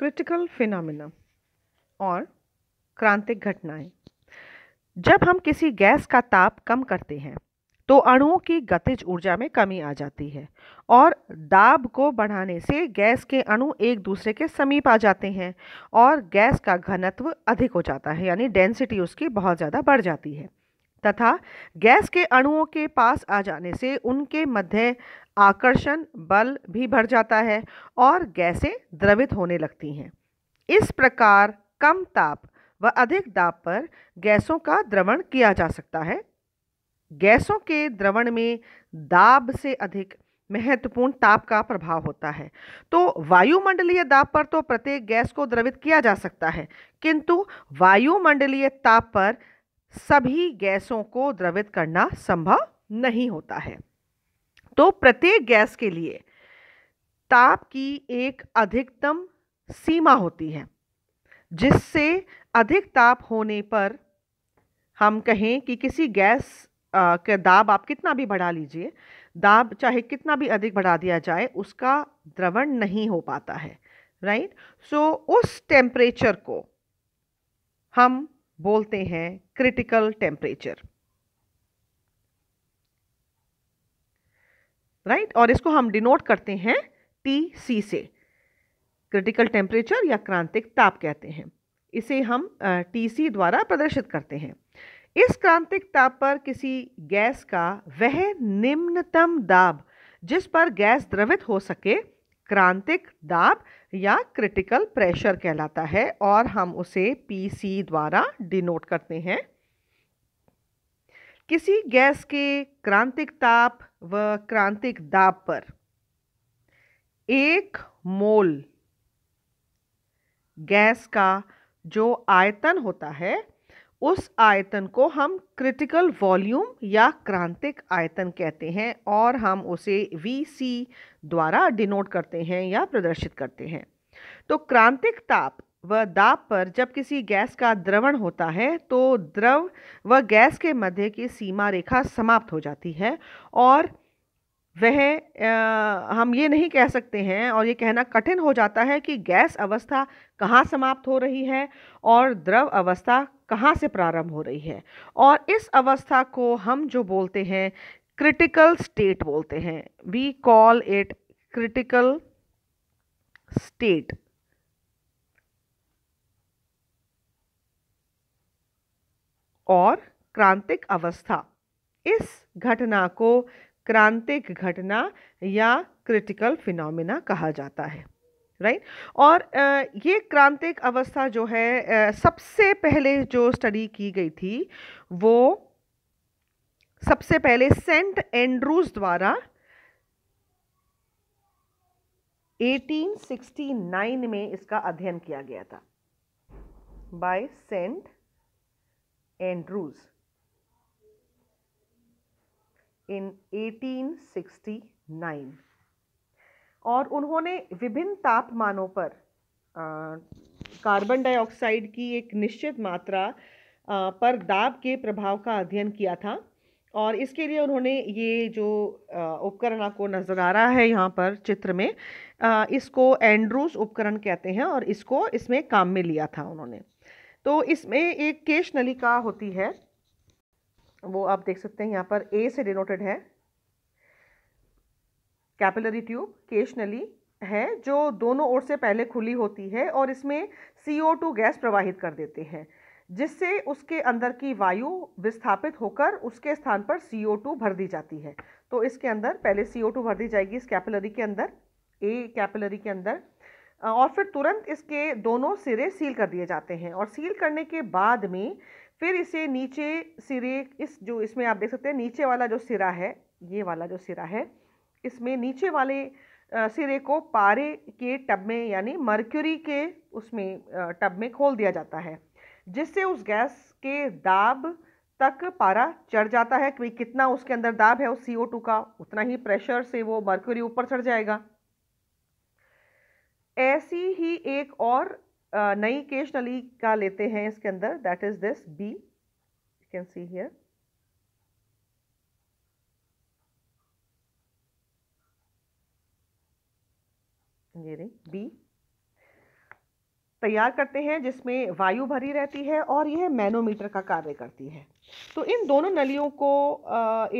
Critical phenomena और क्रांतिक घटनाएं जब हम किसी गैस का ताप कम करते हैं तो अणुओं की गतिज ऊर्जा में कमी आ जाती है और दाब को बढ़ाने से गैस के अणु एक दूसरे के समीप आ जाते हैं और गैस का घनत्व अधिक हो जाता है यानी डेंसिटी उसकी बहुत ज़्यादा बढ़ जाती है तथा गैस के अणुओं के पास आ जाने से उनके मध्य आकर्षण बल भी बढ़ जाता है और गैसें द्रवित होने लगती हैं इस प्रकार कम ताप व अधिक दाब पर गैसों का द्रवण किया जा सकता है गैसों के द्रवण में दाब से अधिक महत्वपूर्ण ताप का प्रभाव होता है तो वायुमंडलीय दाब पर तो प्रत्येक गैस को द्रवित किया जा सकता है किंतु वायुमंडलीय ताप पर सभी गैसों को द्रवित करना संभव नहीं होता है तो प्रत्येक गैस के लिए ताप की एक अधिकतम सीमा होती है जिससे अधिक ताप होने पर हम कहें कि किसी गैस का दाब आप कितना भी बढ़ा लीजिए दाब चाहे कितना भी अधिक बढ़ा दिया जाए उसका द्रवण नहीं हो पाता है राइट सो so, उस टेम्परेचर को हम बोलते हैं क्रिटिकल टेम्परेचर राइट और इसको हम डिनोट करते हैं टी सी से क्रिटिकल टेम्परेचर या क्रांतिक ताप कहते हैं इसे हम टी सी द्वारा प्रदर्शित करते हैं इस क्रांतिक ताप पर किसी गैस का वह निम्नतम दाब जिस पर गैस द्रवित हो सके क्रांतिक दाब या क्रिटिकल प्रेशर कहलाता है और हम उसे पीसी द्वारा डिनोट करते हैं किसी गैस के क्रांतिक ताप व क्रांतिक दाब पर एक मोल गैस का जो आयतन होता है उस आयतन को हम क्रिटिकल वॉल्यूम या क्रांतिक आयतन कहते हैं और हम उसे वी सी द्वारा डिनोट करते हैं या प्रदर्शित करते हैं तो क्रांतिक ताप व दाब पर जब किसी गैस का द्रवण होता है तो द्रव व गैस के मध्य की सीमा रेखा समाप्त हो जाती है और वह हम ये नहीं कह सकते हैं और ये कहना कठिन हो जाता है कि गैस अवस्था कहाँ समाप्त हो रही है और द्रव अवस्था कहाँ से प्रारंभ हो रही है और इस अवस्था को हम जो बोलते हैं क्रिटिकल स्टेट बोलते हैं we call it critical state और क्रांतिक अवस्था इस घटना को क्रांतिक घटना या क्रिटिकल फिनोमिना कहा जाता है राइट right? और ये क्रांतिक अवस्था जो है सबसे पहले जो स्टडी की गई थी वो सबसे पहले सेंट एंड्रूज द्वारा 1869 में इसका अध्ययन किया गया था बाय सेंट एंड्रूज़ इन 1869 और उन्होंने विभिन्न तापमानों पर कार्बन डाइऑक्साइड की एक निश्चित मात्रा आ, पर दाब के प्रभाव का अध्ययन किया था और इसके लिए उन्होंने ये जो उपकरण आपको नज़र आ रहा है यहाँ पर चित्र में आ, इसको एंड्रूस उपकरण कहते हैं और इसको इसमें काम में लिया था उन्होंने तो इसमें एक केश नलिका होती है वो आप देख सकते हैं यहाँ पर ए से डिनोटेड है कैपिलरी ट्यूब केश नली है जो दोनों ओर से पहले खुली होती है और इसमें टू गैस प्रवाहित कर देते हैं जिससे उसके अंदर की वायु विस्थापित होकर उसके स्थान पर सी ओ टू भर दी जाती है तो इसके अंदर पहले सी ओ टू भर दी जाएगी इस कैपिलरी के अंदर ए कैपिलरी के अंदर और फिर तुरंत इसके दोनों सिरे सील कर दिए जाते हैं और सील करने के बाद में फिर इसे नीचे सिरे इस जो इसमें आप देख सकते हैं नीचे वाला जो सिरा है ये वाला जो सिरा है इसमें नीचे वाले सिरे को पारे के टब में यानी मर्क्यूरी के उसमें टब में खोल दिया जाता है जिससे उस गैस के दाब तक पारा चढ़ जाता है कि कितना उसके अंदर दाब है उस CO2 का उतना ही प्रेशर से वो मर्क्यूरी ऊपर चढ़ जाएगा ऐसी ही एक और नई केश नली का लेते हैं इसके अंदर that is this B you can see here ये रही बी तैयार करते हैं जिसमें वायु भरी रहती है और यह मैनोमीटर का कार्य करती है तो इन दोनों नलियों को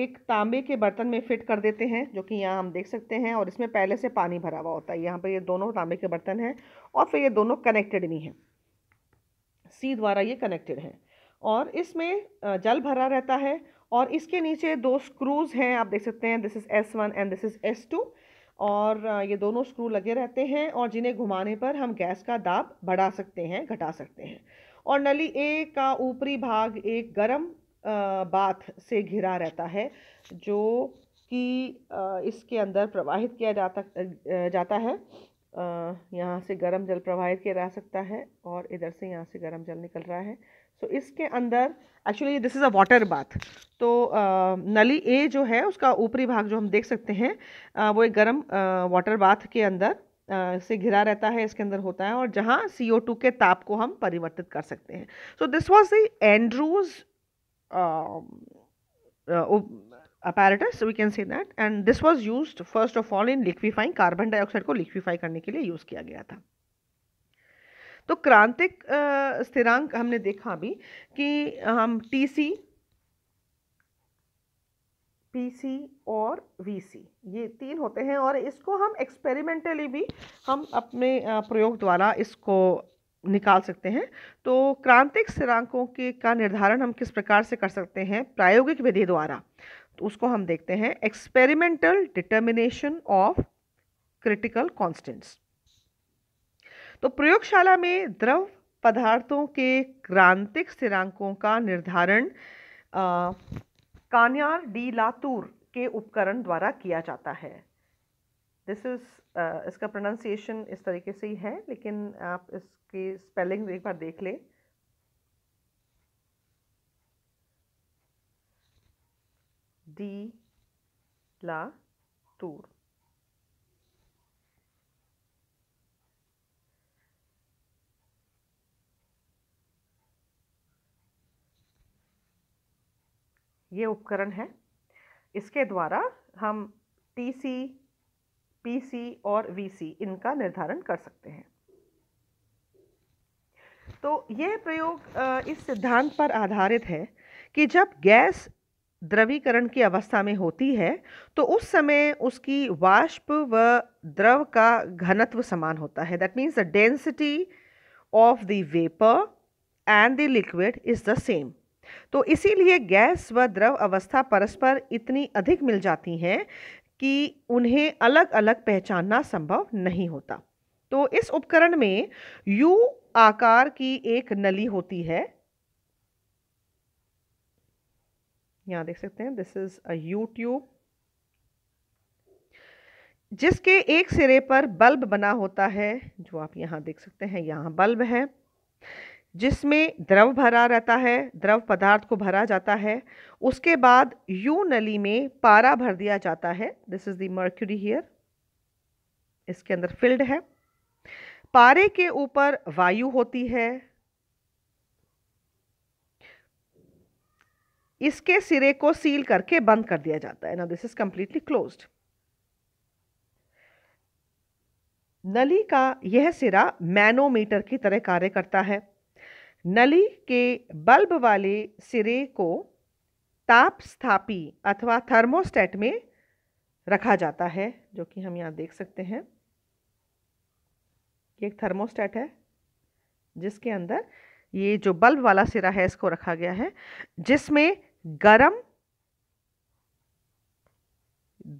एक तांबे के बर्तन में फिट कर देते हैं जो कि यहाँ हम देख सकते हैं और इसमें पहले से पानी भरा हुआ होता है यहाँ पर ये दोनों तांबे के बर्तन हैं और फिर ये दोनों कनेक्टेड भी हैं सी द्वारा ये कनेक्टेड है और इसमें जल भरा रहता है और इसके नीचे दो स्क्रूज़ हैं आप देख सकते हैं this is S one and this is S two और ये दोनों स्क्रू लगे रहते हैं और जिन्हें घुमाने पर हम गैस का दाब बढ़ा सकते हैं घटा सकते हैं और नली ए का ऊपरी भाग एक गर्म बाथ से घिरा रहता है जो कि इसके अंदर प्रवाहित किया जाता जाता है यहाँ से गर्म जल प्रवाहित किया जा सकता है और इधर से यहाँ से गर्म जल निकल रहा है सो so, इसके अंदर actually this is a water bath तो आ, नली ए जो है उसका ऊपरी भाग जो हम देख सकते हैं आ, वो एक गर्म वाटर बाथ के अंदर आ, से घिरा रहता है इसके अंदर होता है और जहाँ सी ओ टू के ताप को हम परिवर्तित कर सकते हैं so this was the Andrews apparatus we can see that and this was use first of all in liquefying carbon dioxide को लिक्विफाई करने के लिए यूज़ किया गया था तो क्रांतिक स्थिरांक हमने देखा अभी कि हम टी सी पी सी और वी सी ये तीन होते हैं और इसको हम एक्सपेरिमेंटली भी हम अपने प्रयोग द्वारा इसको निकाल सकते हैं तो क्रांतिक स्थिरांकों के का निर्धारण हम किस प्रकार से कर सकते हैं प्रायोगिक विधि द्वारा तो उसको हम देखते हैं experimental determination of critical constants तो प्रयोगशाला में द्रव पदार्थों के क्रांतिक स्थिरांकों का निर्धारण कान्यार डी लातूर के उपकरण द्वारा किया जाता है दिस इज़ uh, इसका प्रोनाउंसिएशन इस तरीके से ही है लेकिन आप इसकी स्पेलिंग एक बार देख लें डी ला तूर ये उपकरण है इसके द्वारा हम टी सी पी सी और वी सी इनका निर्धारण कर सकते हैं तो ये प्रयोग इस सिद्धांत पर आधारित है कि जब गैस द्रवीकरण की अवस्था में होती है तो उस समय उसकी वाष्प व द्रव का घनत्व समान होता है that means the density of the vapour and the liquid is the same तो इसीलिए गैस व द्रव अवस्था परस्पर इतनी अधिक मिल जाती हैं कि उन्हें अलग अलग पहचानना संभव नहीं होता तो इस उपकरण में यू आकार की एक नली होती है यहां देख सकते हैं this is a U tube जिसके एक सिरे पर बल्ब बना होता है जो आप यहां देख सकते हैं यहां बल्ब है जिसमें द्रव भरा रहता है द्रव पदार्थ को भरा जाता है उसके बाद यू नली में पारा भर दिया जाता है दिस इज़ दर्क्यूरी मर्क्यूरी हियर इसके अंदर फिल्ड है पारे के ऊपर वायु होती है इसके सिरे को सील करके बंद कर दिया जाता है ना दिस इज कंप्लीटली क्लोज्ड नली का यह सिरा मैनोमीटर की तरह कार्य करता है नली के बल्ब वाले सिरे को ताप स्थापी अथवा थर्मोस्टेट में रखा जाता है जो कि हम यहाँ देख सकते हैं ये एक थर्मोस्टेट है जिसके अंदर ये जो बल्ब वाला सिरा है इसको रखा गया है जिसमें गर्म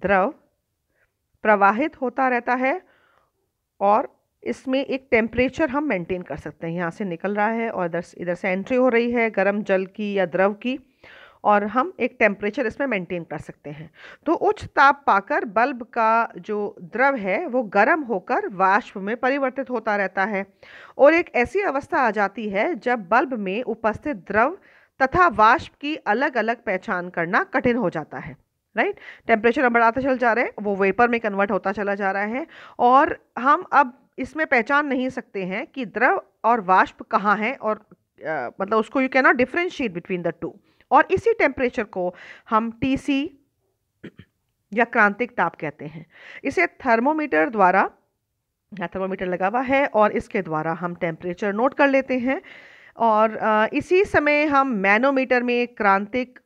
द्रव प्रवाहित होता रहता है और इसमें एक टेम्परेचर हम मेंटेन कर सकते हैं यहाँ से निकल रहा है और इधर इधर से एंट्री हो रही है गर्म जल की या द्रव की और हम एक टेम्परेचर इसमें मेंटेन कर सकते हैं तो उच्च ताप पाकर बल्ब का जो द्रव है वो गर्म होकर वाष्प में परिवर्तित होता रहता है और एक ऐसी अवस्था आ जाती है जब बल्ब में उपस्थित द्रव तथा वाष्प की अलग अलग पहचान करना कठिन हो जाता है राइट टेम्परेचर हम बढ़ाते चल जा रहे हैं वो वेपर में कन्वर्ट होता चला जा रहा है और हम अब इसमें पहचान नहीं सकते हैं कि द्रव और वाष्प कहाँ है और आ, मतलब उसको you can not differentiate between the two और इसी टेम्परेचर को हम टी या क्रांतिक ताप कहते हैं इसे थर्मोमीटर द्वारा या थर्मोमीटर लगा हुआ है और इसके द्वारा हम टेम्परेचर नोट कर लेते हैं और इसी समय हम मैनोमीटर में क्रांतिक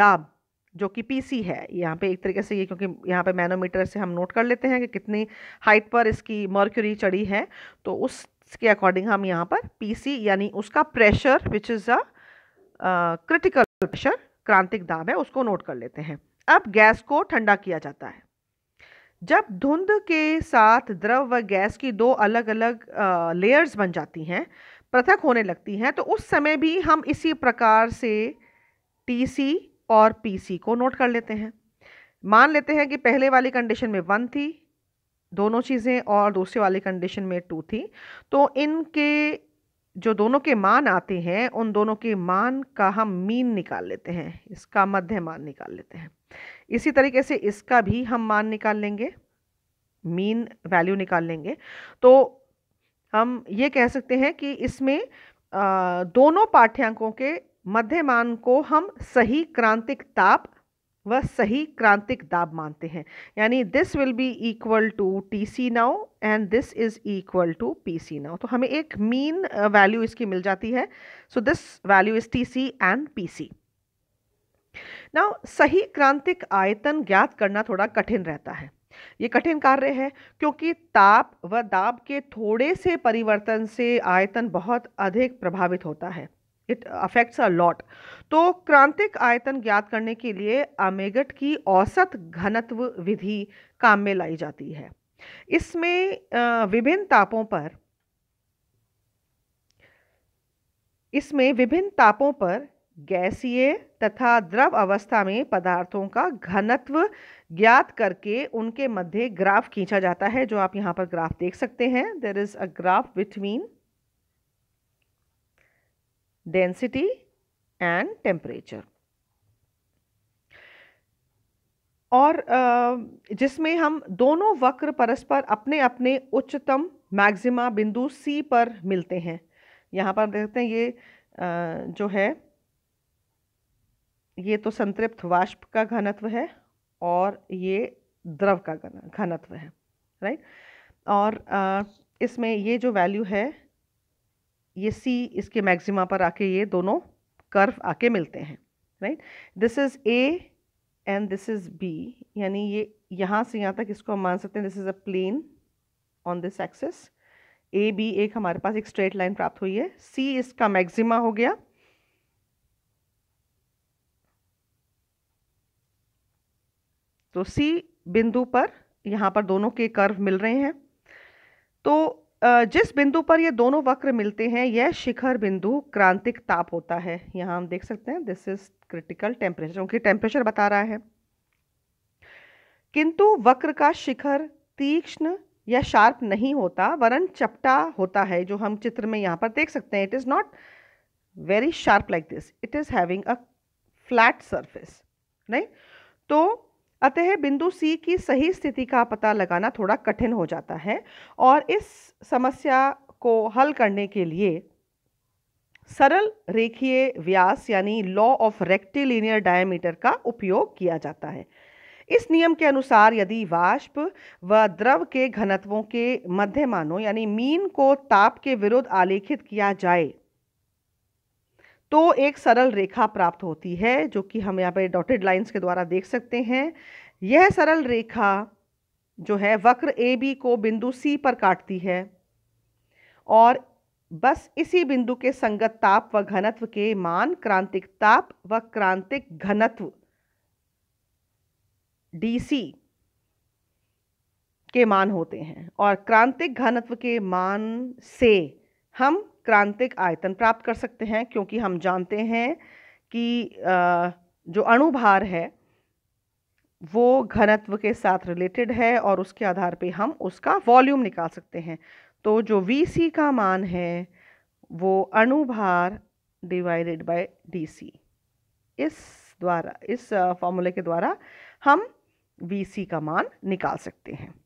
दाब जो कि पीसी है यहाँ पे एक तरीके से ये क्योंकि यहाँ पे मैनोमीटर से हम नोट कर लेते हैं कि कितनी हाइट पर इसकी मर्क्यूरी चढ़ी है तो उसके अकॉर्डिंग हम यहाँ पर पीसी यानी उसका pressure which is a critical pressure क्रांतिक दाब है उसको नोट कर लेते हैं अब गैस को ठंडा किया जाता है जब धुंध के साथ द्रव व गैस की दो अलग अलग लेयर्स बन जाती हैं पृथक होने लगती हैं तो उस समय भी हम इसी प्रकार से टी सी और पी सी को नोट कर लेते हैं मान लेते हैं कि पहले वाली कंडीशन में वन थी दोनों चीज़ें और दूसरे वाली कंडीशन में टू थी तो इनके जो दोनों के मान आते हैं उन दोनों के मान का हम मीन निकाल लेते हैं इसका मध्य मान निकाल लेते हैं इसी तरीके से इसका भी हम मान निकाल लेंगे मीन वैल्यू निकाल लेंगे तो हम ये कह सकते हैं कि इसमें दोनों पाठ्यांकों के मध्यमान को हम सही क्रांतिक ताप व सही क्रांतिक दाब मानते हैं यानी this will be equal to T C now and this is equal to P C now तो हमें एक मीन वैल्यू इसकी मिल जाती है so this value is T C and P C now सही क्रांतिक आयतन ज्ञात करना थोड़ा कठिन रहता है ये कठिन कार्य है क्योंकि ताप व दाब के थोड़े से परिवर्तन से आयतन बहुत अधिक प्रभावित होता है इट अफेक्ट्स अ लॉट तो क्रांतिक आयतन ज्ञात करने के लिए अमेगट की औसत घनत्व विधि काम में लाई जाती है इसमें विभिन्न तापों पर इसमें विभिन्न तापों पर गैसीय तथा द्रव अवस्था में पदार्थों का घनत्व ज्ञात करके उनके मध्य ग्राफ खींचा जाता है जो आप यहाँ पर ग्राफ देख सकते हैं there is a graph between density and temperature. और जिसमें हम दोनों वक्र परस्पर अपने अपने उच्चतम मैक्सिमा बिंदु सी पर मिलते हैं यहाँ पर देखते हैं ये जो है ये तो संतृप्त वाष्प का घनत्व है और ये द्रव का घनत्व है राइट और इसमें ये जो वैल्यू है ये सी इसके मैक्सिमा पर आके ये दोनों कर्व आके मिलते हैं right this is A and this is B यानी ये यहाँ से यहाँ तक इसको हम मान सकते हैं this is a plane on this axis A B एक हमारे पास एक स्ट्रेट लाइन प्राप्त हुई है सी इसका मैक्सिमा हो गया तो सी बिंदु पर यहाँ पर दोनों के कर्व मिल रहे हैं तो जिस बिंदु पर ये दोनों वक्र मिलते हैं यह शिखर बिंदु क्रांतिक ताप होता है यहाँ हम देख सकते हैं दिस इज क्रिटिकल टेम्परेचर क्योंकि टेम्परेचर बता रहा है किंतु वक्र का शिखर तीक्ष्ण या शार्प नहीं होता वरन चपटा होता है जो हम चित्र में यहाँ पर देख सकते हैं it is not very sharp like this it is having a flat surface नहीं तो अतः बिंदु सी की सही स्थिति का पता लगाना थोड़ा कठिन हो जाता है और इस समस्या को हल करने के लिए सरल रेखीय व्यास यानी लॉ ऑफ रेक्टिलिनियर डायमीटर का उपयोग किया जाता है इस नियम के अनुसार यदि वाष्प व द्रव के घनत्वों के मध्यमानों यानी मीन को ताप के विरुद्ध आलेखित किया जाए तो एक सरल रेखा प्राप्त होती है जो कि हम यहाँ पर डॉटेड लाइंस के द्वारा देख सकते हैं यह सरल रेखा जो है वक्र ए बी को बिंदु सी पर काटती है और बस इसी बिंदु के संगत ताप व घनत्व के मान क्रांतिक ताप व क्रांतिक घनत्व डीसी के मान होते हैं और क्रांतिक घनत्व के मान से हम क्रांतिक आयतन प्राप्त कर सकते हैं क्योंकि हम जानते हैं कि जो अणुभार है वो घनत्व के साथ रिलेटेड है और उसके आधार पे हम उसका वॉल्यूम निकाल सकते हैं तो जो वी सी का मान है वो अणुभार डिवाइडेड बाय डी सी इस द्वारा इस फॉर्मूले के द्वारा हम वी सी का मान निकाल सकते हैं